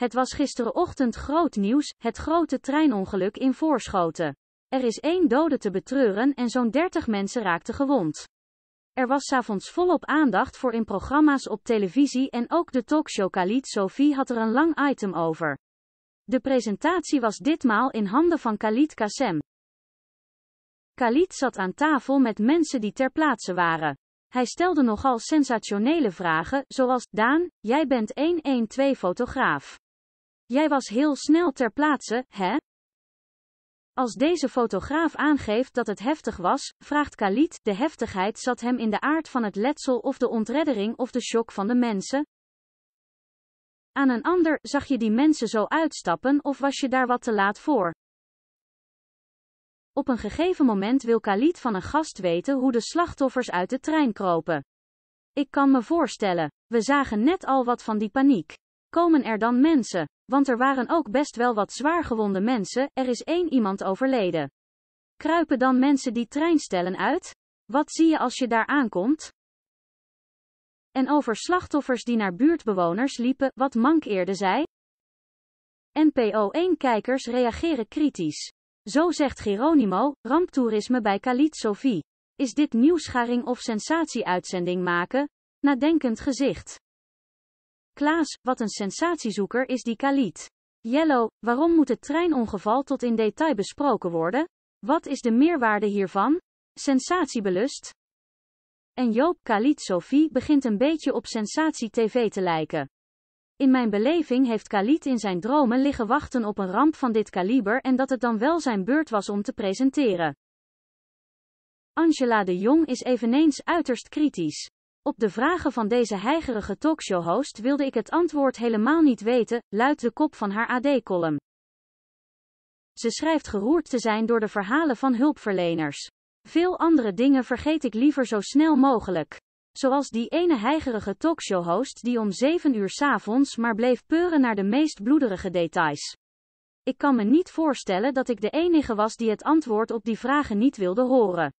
Het was gisterenochtend groot nieuws, het grote treinongeluk in Voorschoten. Er is één dode te betreuren en zo'n 30 mensen raakten gewond. Er was s'avonds volop aandacht voor in programma's op televisie en ook de talkshow Khalid Sophie had er een lang item over. De presentatie was ditmaal in handen van Khalid Kassem. Khalid zat aan tafel met mensen die ter plaatse waren. Hij stelde nogal sensationele vragen, zoals, Daan, jij bent 112-fotograaf. Jij was heel snel ter plaatse, hè? Als deze fotograaf aangeeft dat het heftig was, vraagt Khalid, de heftigheid zat hem in de aard van het letsel of de ontreddering of de shock van de mensen? Aan een ander, zag je die mensen zo uitstappen of was je daar wat te laat voor? Op een gegeven moment wil Khalid van een gast weten hoe de slachtoffers uit de trein kropen. Ik kan me voorstellen, we zagen net al wat van die paniek. Komen er dan mensen? want er waren ook best wel wat zwaargewonde mensen, er is één iemand overleden. Kruipen dan mensen die treinstellen uit? Wat zie je als je daar aankomt? En over slachtoffers die naar buurtbewoners liepen, wat Mank zij? zei? NPO1-kijkers reageren kritisch. Zo zegt Geronimo, ramptoerisme bij Khalid Sophie. Is dit nieuwsgaring of sensatieuitzending maken? Nadenkend gezicht. Klaas, wat een sensatiezoeker is die Kaliet. Yellow, waarom moet het treinongeval tot in detail besproken worden? Wat is de meerwaarde hiervan? Sensatiebelust? En Joop Khalid Sophie begint een beetje op sensatie-tv te lijken. In mijn beleving heeft Khalid in zijn dromen liggen wachten op een ramp van dit kaliber en dat het dan wel zijn beurt was om te presenteren. Angela de Jong is eveneens uiterst kritisch. Op de vragen van deze heigerige talkshow-host wilde ik het antwoord helemaal niet weten, luidt de kop van haar AD-column. Ze schrijft geroerd te zijn door de verhalen van hulpverleners. Veel andere dingen vergeet ik liever zo snel mogelijk. Zoals die ene heigerige talkshow-host die om 7 uur s'avonds maar bleef peuren naar de meest bloederige details. Ik kan me niet voorstellen dat ik de enige was die het antwoord op die vragen niet wilde horen.